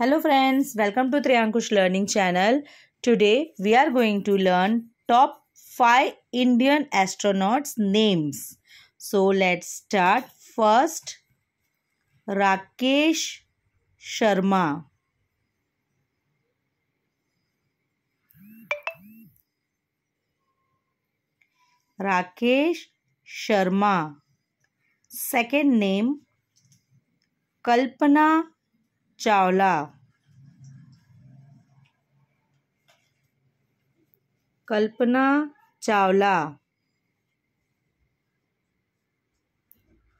Hello friends, welcome to Triankush learning channel. Today we are going to learn top 5 Indian astronauts names. So let's start first Rakesh Sharma. Rakesh Sharma. Second name Kalpana Chawla Kalpana Chawla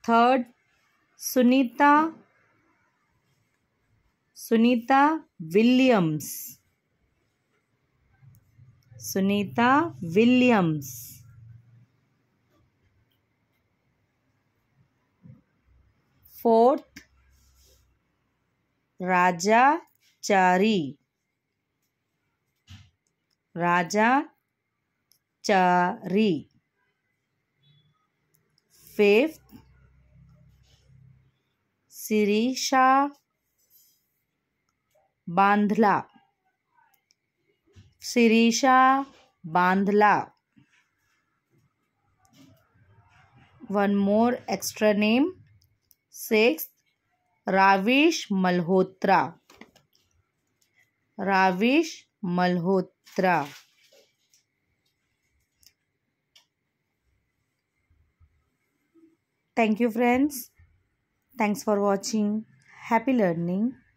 third Sunita Sunita Williams Sunita Williams fourth Raja Chari Raja Chari fifth Sirisha Bandla Sirisha Bandla one more extra name sixth Ravesh Malhotra Ravesh Malhotra thank you friends thanks for watching happy learning